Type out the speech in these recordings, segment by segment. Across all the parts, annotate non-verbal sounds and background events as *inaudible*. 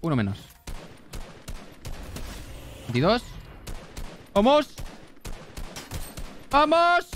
Uno menos. 22. ¡Vamos! ¡Vamos!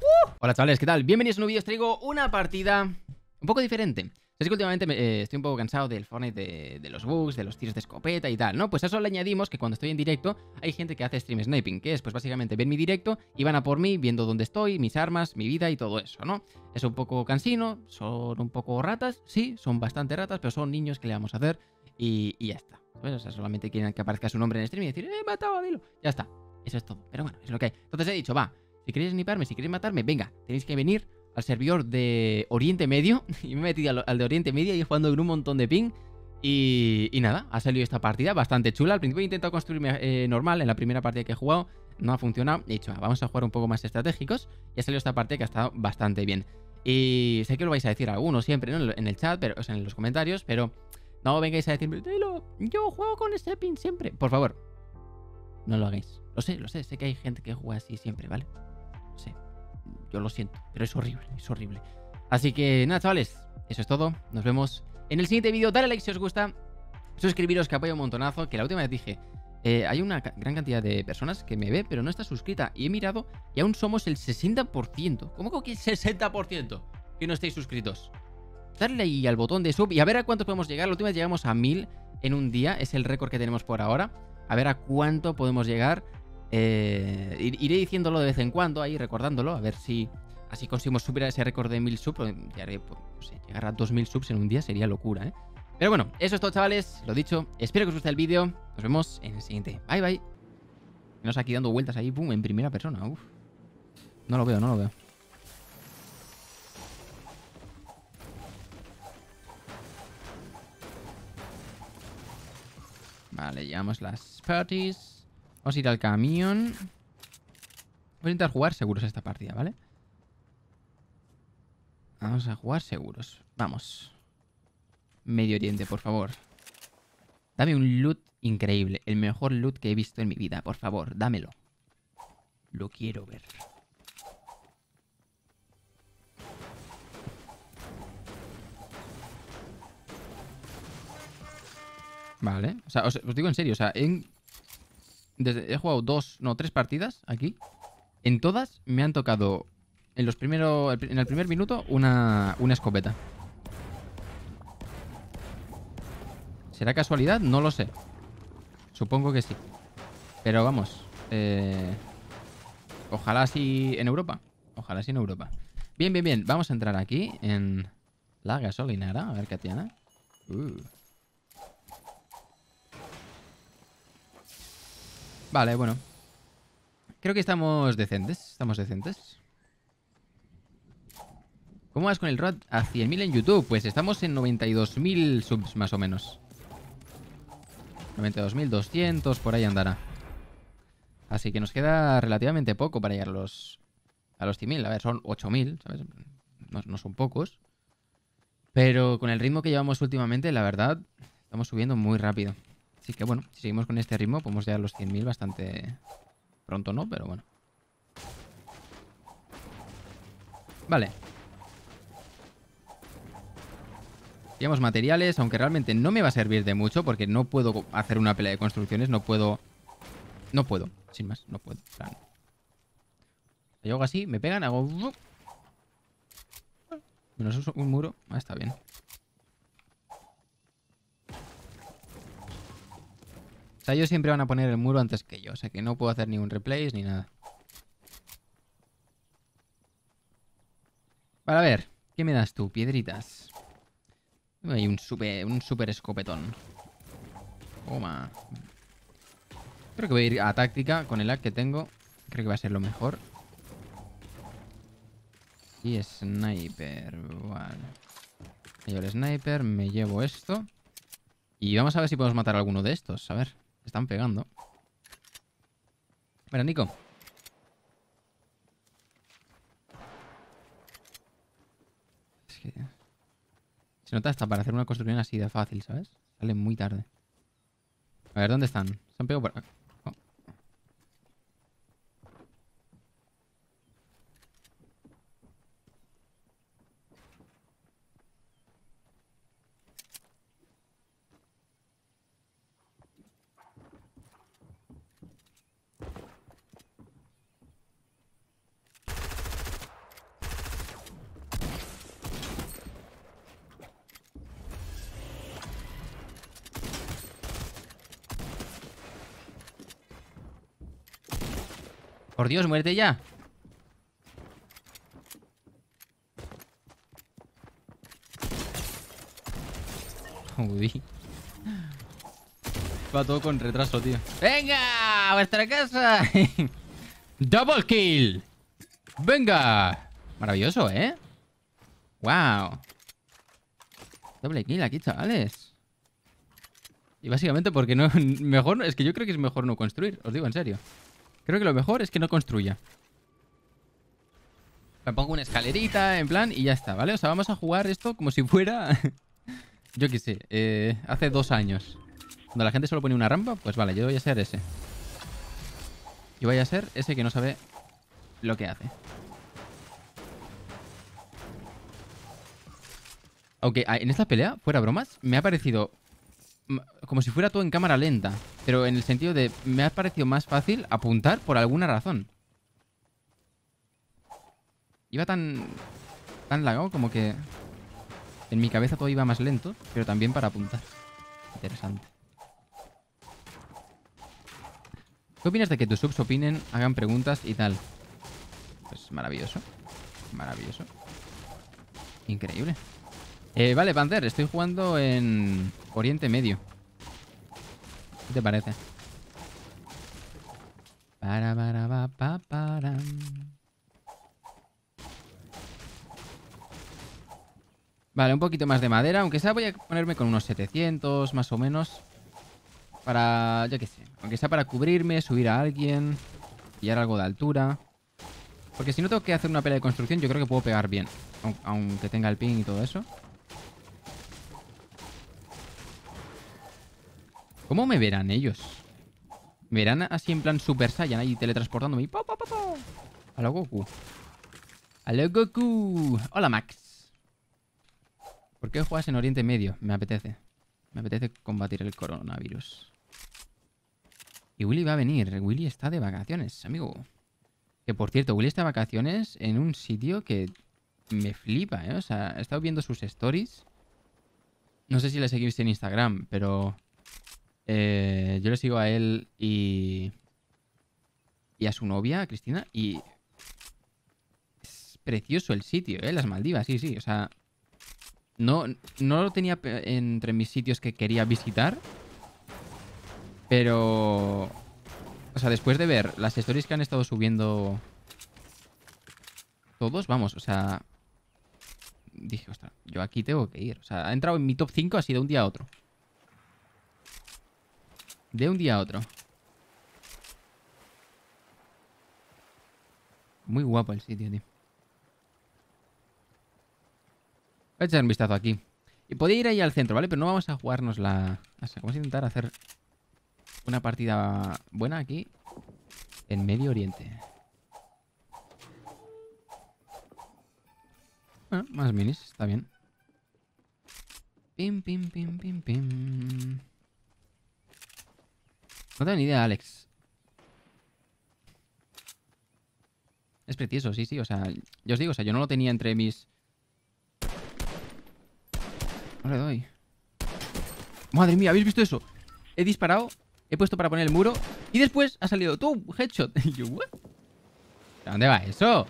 ¡Uh! Hola chavales, ¿qué tal? Bienvenidos a un vídeo. Os traigo una partida un poco diferente. Es que últimamente eh, estoy un poco cansado del Fortnite de, los bugs, de los tiros de escopeta y tal, ¿no? Pues a eso le añadimos que cuando estoy en directo hay gente que hace stream sniping, que es pues básicamente ven mi directo y van a por mí viendo dónde estoy, mis armas, mi vida y todo eso, ¿no? Es un poco cansino, son un poco ratas, sí, son bastante ratas, pero son niños que le vamos a hacer y, ya está. O sea, solamente quieren que aparezca su nombre en el stream y decir, he eh, matado a Dilo. Ya está. Eso es todo. Pero bueno, es lo que hay. Entonces he dicho, va, si queréis sniparme, si queréis matarme, venga, tenéis que venir al servidor de Oriente Medio. *laughs* y me he metido al, de Oriente Medio y he jugando en un montón de ping. Y, y, nada, ha salido esta partida bastante chula. Al principio he intentado construirme eh, normal en la primera partida que he jugado. No ha funcionado. He dicho, vamos a jugar un poco más estratégicos. Y ha salido esta partida que ha estado bastante bien. Y sé que lo vais a decir algunos siempre, ¿no? En el chat, pero, o sea, en los comentarios, pero no vengáis a decirme, yo juego con este pin siempre. Por favor, no lo hagáis. Lo sé, lo sé, sé que hay gente que juega así siempre, ¿vale? Lo sé, yo lo siento, pero es horrible, es horrible. Así que nada, chavales, eso es todo. Nos vemos en el siguiente vídeo. Dale like si os gusta, suscribiros que apoyo un montonazo, que la última vez dije... Eh, hay una gran cantidad de personas que me ve, pero no está suscrita. Y he mirado y aún somos el 60%. ¿Cómo que 60%? Que no estáis suscritos darle ahí al botón de sub y a ver a cuántos podemos llegar. La última vez llegamos a 1000 en un día, es el récord que tenemos por ahora. A ver a cuánto podemos llegar. Eh, iré diciéndolo de vez en cuando, ahí recordándolo, a ver si así conseguimos subir a ese récord de 1000 subs. Eh, pues, llegar a 2000 subs en un día sería locura, ¿eh? Pero bueno, eso es todo, chavales. Lo dicho, espero que os guste el vídeo. Nos vemos en el siguiente. Bye, bye. Nos aquí dando vueltas ahí, boom, en primera persona. No lo veo, no lo veo. Vale, llevamos las parties. Vamos a ir al camión. Voy a intentar jugar seguros esta partida, ¿vale? Vamos a jugar seguros. Vamos. Medio Oriente, por favor. Dame un loot increíble. El mejor loot que he visto en mi vida, por favor. Dámelo. Lo quiero ver. Vale. os, digo en serio, o sea, he jugado dos, no, tres partidas aquí. En todas me han tocado en los primero, en el primer minuto una, escopeta. ¿Será casualidad? No lo sé. Supongo que sí. Pero vamos. Eh, ojalá sí en Europa. Ojalá sí en Europa. Bien, bien, bien. Vamos a entrar aquí en la gasolinera. A ver, tiene, Uh. Vale, bueno. Creo que estamos decentes. Estamos decentes. ¿Cómo vas con el RAT a 100.000 en YouTube? Pues estamos en 92.000 subs más o menos. 92.200, por ahí andará. Así que nos queda relativamente poco para llegar a los, a los 100.000. A ver, son 8.000, ¿sabes? no, son pocos. Pero con el ritmo que llevamos últimamente, la verdad, estamos subiendo muy rápido. Así que bueno, si seguimos con este ritmo podemos llegar a los 100.000 bastante pronto, ¿no? Pero bueno. Vale. Llevamos materiales, aunque realmente no me va a servir de mucho porque no puedo hacer una pelea de construcciones, no puedo... No puedo, sin más, no puedo. Plan. Yo hago así, me pegan, hago... Menos un muro. Ah, está bien. ellos siempre van a poner el muro antes que yo. O sea, que no puedo hacer ningún replace ni nada. Vale, a ver. ¿Qué me das tú? Piedritas. Hay un super, un super escopetón. Toma. Creo que voy a ir a táctica con el hack que tengo. Creo que va a ser lo mejor. Y sniper. Vale. Me el sniper, me llevo esto. Y vamos a ver si podemos matar a alguno de estos. A ver. Están pegando. Mira, Nico. Es que... Se nota hasta para hacer una construcción así de fácil, ¿sabes? Sale muy tarde. A ver, ¿dónde están? Se han pegado por... Por Dios, muerte ya. Uy. Va todo con retraso, tío. ¡Venga! ¡A vuestra casa! *laughs* ¡Double kill! ¡Venga! Maravilloso, ¿eh? ¡Wow! Doble kill aquí, chavales. Y básicamente porque no... *laughs* Mejor... Es que yo creo que es mejor no construir. Os digo en serio. Creo que lo mejor es que no construya. Me pongo una escalerita, en plan, y ya está, ¿vale? O sea, vamos a jugar esto como si fuera... *laughs* yo qué sé, eh, hace dos años. Cuando la gente solo pone una rampa, pues vale, yo voy a ser ese. Yo voy a ser ese que no sabe lo que hace. Aunque ah, en esta pelea, fuera bromas, me ha parecido como si fuera todo en cámara lenta. Pero en el sentido de, me ha parecido más fácil apuntar por alguna razón. Iba tan... Tan lagado como que... En mi cabeza todo iba más lento, pero también para apuntar. Interesante. ¿Qué opinas de que tus subs opinen, hagan preguntas y tal? Pues maravilloso. Maravilloso. Increíble. Eh, vale, Panzer, estoy jugando en Oriente Medio. ¿Qué te parece? Para, para, para, Vale, un poquito más de madera, aunque sea voy a ponerme con unos 700 más o menos. Para, yo qué sé, aunque sea para cubrirme, subir a alguien, pillar algo de altura. Porque si no tengo que hacer una pelea de construcción, yo creo que puedo pegar bien, aunque tenga el pin y todo eso. ¿Cómo me verán ellos? ¿Me verán así en plan Super Saiyan ahí teletransportándome? Y pa, pa, A Goku. A Goku. Hola, Max. ¿Por qué juegas en Oriente Medio? Me apetece. Me apetece combatir el coronavirus. Y Willy va a venir. Willy está de vacaciones, amigo. Que por cierto, Willy está de vacaciones en un sitio que me flipa, ¿eh? O sea, he estado viendo sus stories. No sé si le seguís en Instagram, pero eh, yo le sigo a él y. Y a su novia, a Cristina, y. Es precioso el sitio, ¿eh? Las Maldivas, sí, sí. O sea. No, no lo tenía entre mis sitios que quería visitar. Pero. O sea, después de ver las stories que han estado subiendo. Todos, vamos, o sea. Dije, ostras, yo aquí tengo que ir. O sea, ha entrado en mi top 5 así de un día a otro. De un día a otro. Muy guapo el sitio, tío. Voy a echar un vistazo aquí. Y podéis ir ahí al centro, ¿vale? Pero no vamos a jugarnos la... vamos a intentar hacer una partida buena aquí en Medio Oriente. más minis, está bien. Pim, pim, pim, pim, pim. No tengo ni idea, Alex. Es precioso, sí, sí. O sea, yo os digo, o sea, yo no lo tenía entre mis... No le doy. Madre mía, ¿habéis visto eso? He disparado, he puesto para poner el muro y después ha salido tú, headshot. *laughs* dónde va eso?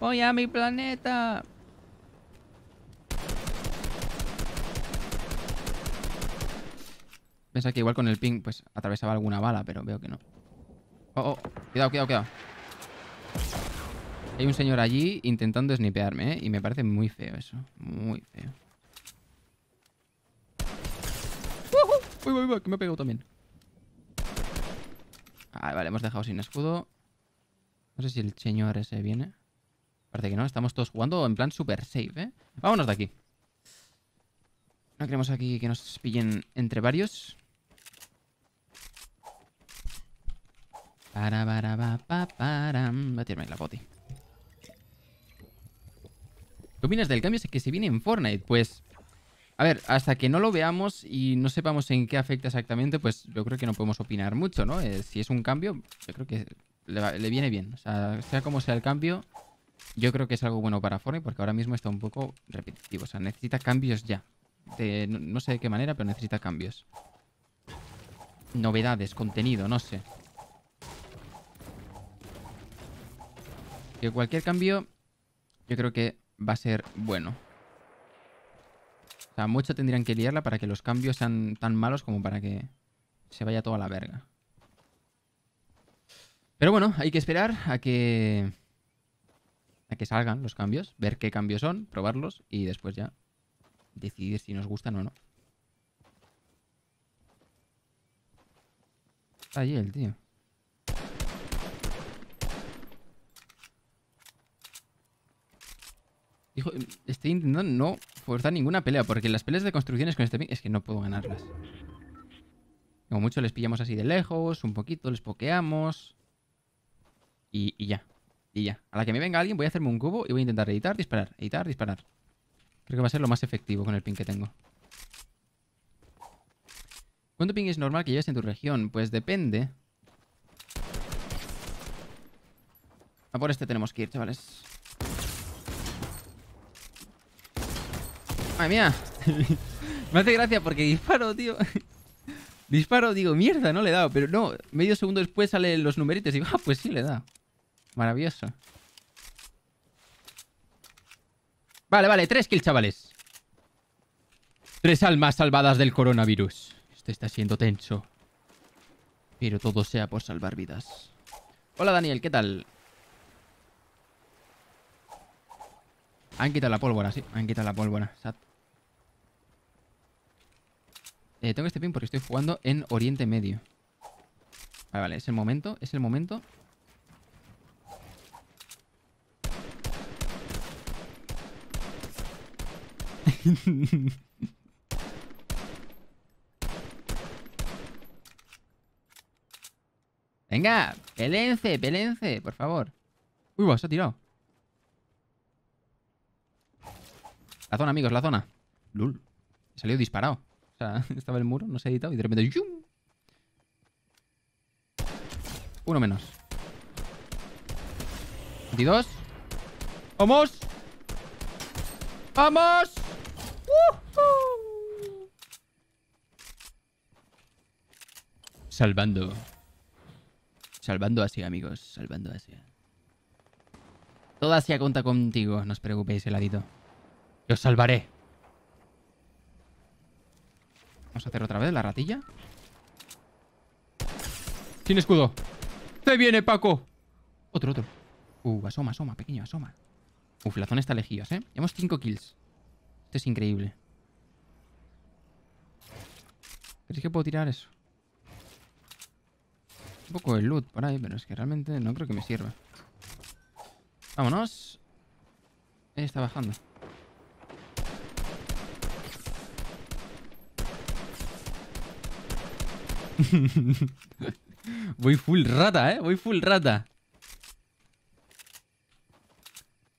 Voy a mi planeta. Pensaba que igual con el ping pues atravesaba alguna bala, pero veo que no. Oh, oh, cuidado, cuidado, cuidado. Hay un señor allí intentando snipearme, ¿eh? Y me parece muy feo eso. Muy feo. Uh Uy, uy, uy, que me ha pegado también. vale, hemos dejado sin escudo. No sé si el señor ese viene. Parece que no, estamos todos jugando en plan super safe, ¿eh? Vámonos de aquí. No queremos aquí que nos pillen entre varios. Para, para, para, para, para. Va a tirarme la boti. ¿Qué opinas del cambio que se viene en Fortnite? Pues, a ver, hasta que no lo veamos y no sepamos en qué afecta exactamente, pues yo creo que no podemos opinar mucho, ¿no? Eh, si es un cambio, yo creo que le, viene bien. O sea, sea como sea el cambio, yo creo que es algo bueno para Fortnite porque ahora mismo está un poco repetitivo. O sea, necesita cambios ya. no sé de qué manera, pero necesita cambios. Novedades, contenido, no sé. que cualquier cambio yo creo que va a ser bueno. O sea, mucho tendrían que liarla para que los cambios sean tan malos como para que se vaya toda la verga. Pero bueno, hay que esperar a que a que salgan los cambios, ver qué cambios son, probarlos y después ya decidir si nos gustan o no. Está allí el tío. Dijo, estoy intentando no forzar ninguna pelea, porque las peleas de construcciones con este ping es que no puedo ganarlas. Como mucho les pillamos así de lejos, un poquito, les pokeamos. Y, ya. Y ya. A la que me venga alguien voy a hacerme un cubo y voy a intentar editar, disparar, editar, disparar. Creo que va a ser lo más efectivo con el ping que tengo. ¿Cuánto ping es normal que lleves en tu región? Pues depende. A por este tenemos que ir, chavales. Madre mía. *laughs* me hace gracia porque disparo, tío. *laughs* disparo, digo, mierda, no le he dado. Pero no, medio segundo después salen los numeritos y va, ah, pues sí le he dado. Maravilloso. Vale, vale, tres kills, chavales. Tres almas salvadas del coronavirus. Este está siendo tenso. Pero todo sea por salvar vidas. Hola, Daniel, ¿qué tal? Han quitado la pólvora, sí. Han quitado la pólvora, eh, tengo este pin porque estoy jugando en Oriente Medio. Vale, vale, es el momento, es el momento. *laughs* Venga, pelense, Pelence, por favor. Uy, se ha tirado. La zona, amigos, la zona. Lul. Salió disparado. *laughs* estaba el muro, no se ha editado y de repente Uno menos. 22. ¡Vamos! ¡Vamos! Salvando. Salvando así, amigos. Salvando así. Toda Asia cuenta contigo, no os preocupéis, heladito. Yo salvaré. a hacer otra vez la ratilla. Sin escudo. ¡Te viene, Paco! Otro, otro. Uh, asoma, asoma, pequeño, asoma. Uf, la zona está lejía, ¿eh? Llevamos 5 kills. Esto es increíble. ¿Crees que puedo tirar eso? Un poco de loot por ahí, pero es que realmente no creo que me sirva. Vámonos. está bajando. *laughs* voy full rata, ¿eh? Voy full rata.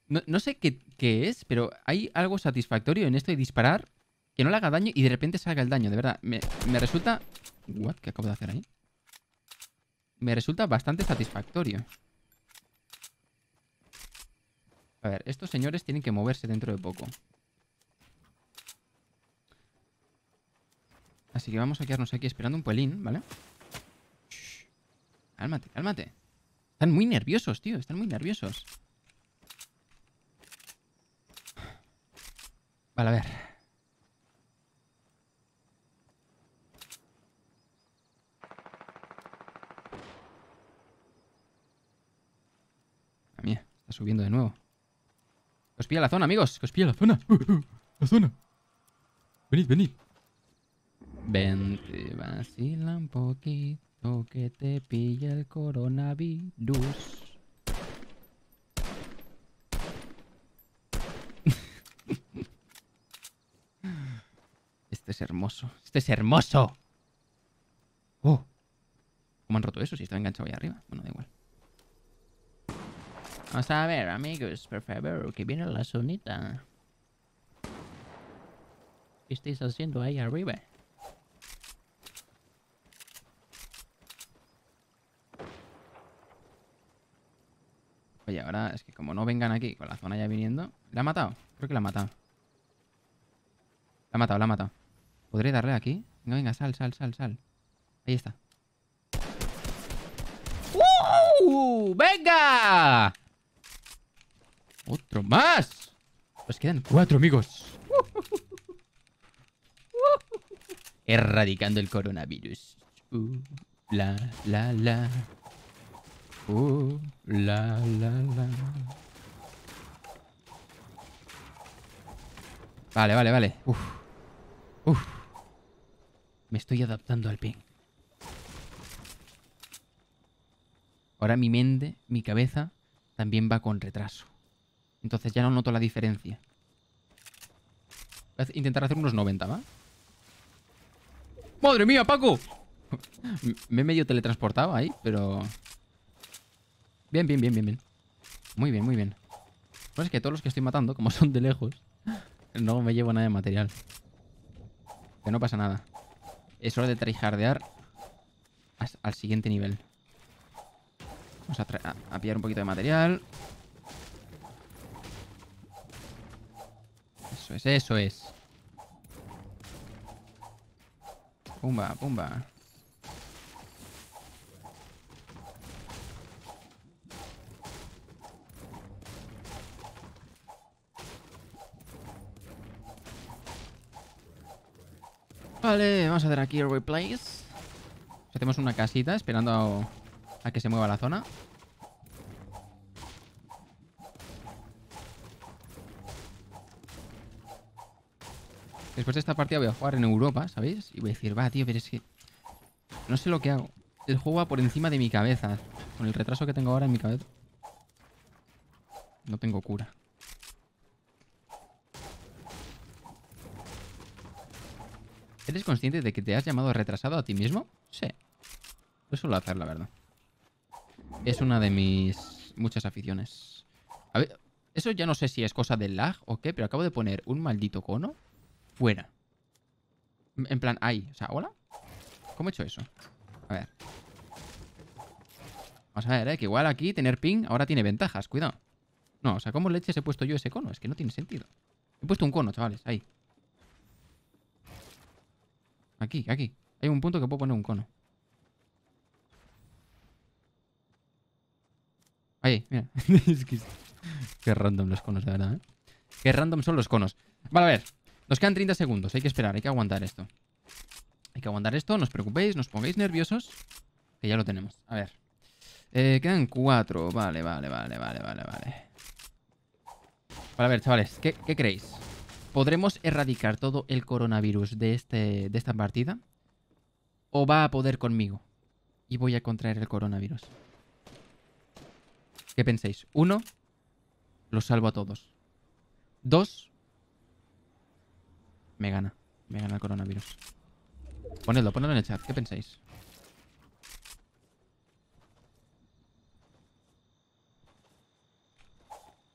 No, sé qué, es, pero hay algo satisfactorio en esto de disparar que no le haga daño y de repente salga el daño, de verdad. Me, me resulta... What? ¿Qué acabo de hacer ahí? Me resulta bastante satisfactorio. A ver, estos señores tienen que moverse dentro de poco. Así que vamos a quedarnos aquí esperando un pelín, ¿vale? Cálmate, cálmate. Están muy nerviosos, tío. Están muy nerviosos. Vale, a ver. Ah, a está subiendo de nuevo. os la zona, amigos. la zona. Uh, uh, la zona. Venid, venid. Ven, vacila un poquito que te pilla el coronavirus. Este es hermoso. Este es hermoso. Oh. ¿Cómo han roto eso? Si está enganchado ahí arriba. Bueno, da igual. Vamos a ver, amigos, por favor, que viene la sonita. ¿Qué estáis haciendo ahí arriba? Y ahora es que como no vengan aquí con la zona ya viniendo... ¿La ha matado? Creo que la ha matado. La ha matado, la ha matado. ¿Podré darle aquí? Venga, venga, sal, sal, sal, sal. Ahí está. ¡Uh! ¡Venga! ¡Otro más! Pues quedan cuatro amigos. *laughs* Erradicando el coronavirus. Uh, la, la, la. Vale, vale, vale. Me estoy adaptando al ping. Ahora mi mente, mi cabeza, también va con retraso. Entonces ya no noto la diferencia. Voy a intentar hacer unos 90, ¿va? ¡Madre mía, Paco! *laughs* Me he medio teletransportado ahí, pero... Bien, bien, bien, bien, bien. Muy bien, muy bien. Pues es que todos los que estoy matando, como son de lejos, no me llevo nada de material. Que no pasa nada. Es hora de tryhardear al siguiente nivel. Vamos a, pillar un poquito de material. Eso es, eso es. Pumba, pumba. Vale, vamos a hacer aquí el replace. Hacemos una casita esperando a, a que se mueva la zona. Después de esta partida voy a jugar en Europa, ¿sabéis? Y voy a decir, va, tío, pero es que... No sé lo que hago. El juego va por encima de mi cabeza. Con el retraso que tengo ahora en mi cabeza. No tengo cura. ¿Eres consciente de que te has llamado retrasado a ti mismo? Sí. Lo suelo hacer, la verdad. Es una de mis muchas aficiones. A ver, eso ya no sé si es cosa del lag o qué, pero acabo de poner un maldito cono fuera. En plan, ahí. O sea, ¿hola? ¿Cómo he hecho eso? A ver. Vamos a ver, ¿eh? que igual aquí tener ping ahora tiene ventajas. Cuidado. No, o sea, ¿cómo leches he puesto yo ese cono? Es que no tiene sentido. He puesto un cono, chavales. Ahí. Aquí, aquí. Hay un punto que puedo poner un cono. Ahí, mira. *laughs* Qué random los conos, de verdad, ¿eh? Qué random son los conos. Vale, a ver. Nos quedan 30 segundos. Hay que esperar, hay que aguantar esto. Hay que aguantar esto, no os preocupéis, no os pongáis nerviosos. Que ya lo tenemos. A ver. Eh, quedan 4. Vale, vale, vale, vale, vale, vale. Vale, a ver, chavales. ¿Qué, qué creéis? ¿Podremos erradicar todo el coronavirus de, este, de esta partida? ¿O va a poder conmigo? Y voy a contraer el coronavirus. ¿Qué pensáis? Uno, los salvo a todos. Dos, me gana. Me gana el coronavirus. Ponedlo, ponedlo en el chat. ¿Qué pensáis?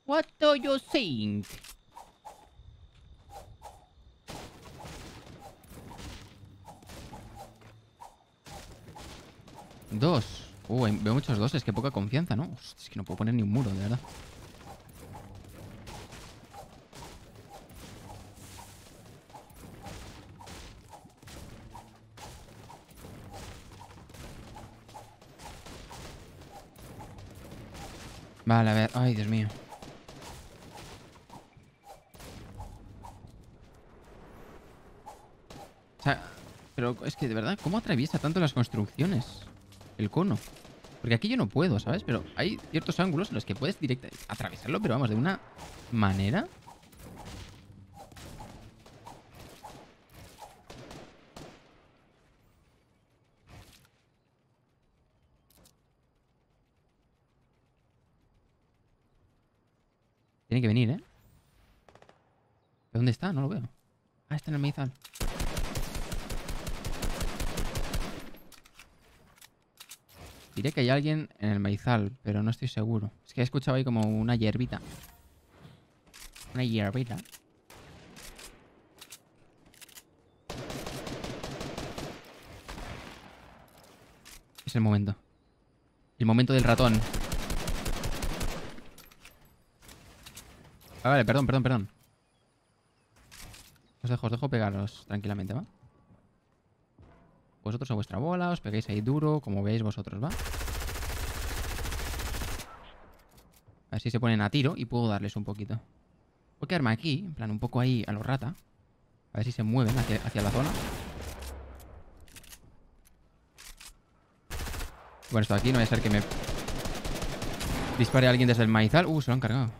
What do you think? Dos. Uh, veo muchos dos. Es que poca confianza, ¿no? es que no puedo poner ni un muro, de verdad. Vale, a ver. Ay, Dios mío. O sea, pero es que de verdad, ¿cómo atraviesa tanto las construcciones? el cono. Porque aquí yo no puedo, ¿sabes? Pero hay ciertos ángulos en los que puedes directamente atravesarlo, pero vamos, de una manera... Tiene que venir, ¿eh? ¿Dónde está? No lo veo. Ah, está en el mizal Diré que hay alguien en el maizal, pero no estoy seguro. Es que he escuchado ahí como una hierbita. Una hierbita. Es el momento. El momento del ratón. Ah, vale, perdón, perdón, perdón. Os dejo, os dejo pegaros tranquilamente, ¿va? vosotros a vuestra bola, os pegáis ahí duro, como veis vosotros, ¿va? A ver si se ponen a tiro y puedo darles un poquito. Voy a quedarme aquí, en plan, un poco ahí a los rata. A ver si se mueven hacia, la zona. Bueno, esto aquí no va a ser que me... Dispare a alguien desde el maizal. Uh, se lo han cargado.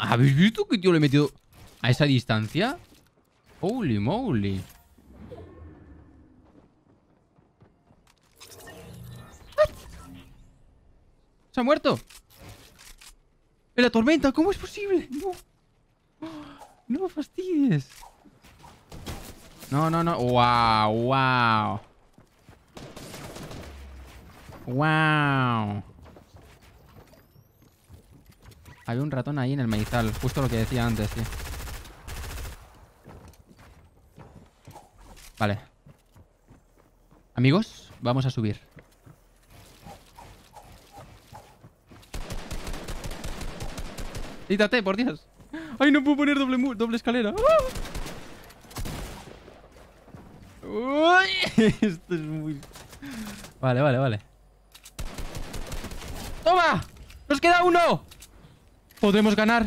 ¿habéis visto que tío le he metido a esa distancia? Holy moly. ¡Se ha muerto! ¡En la tormenta! ¿Cómo es posible? ¡No! ¡No fastidies! No, no, no. ¡Wow! ¡Wow! ¡Wow! Había un ratón ahí en el maizal, justo lo que decía antes, tío. Vale. Amigos, vamos a subir. ¡Quítate, por Dios! ¡Ay, no puedo poner doble, escalera! *laughs* Esto es muy... Vale, vale, vale. ¡Toma! ¡Nos queda uno! Podemos ganar.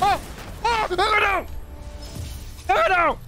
¡Oh! ¡Ah! ¡Oh! ¡Ah! ¡He ganado! ¡He ganado!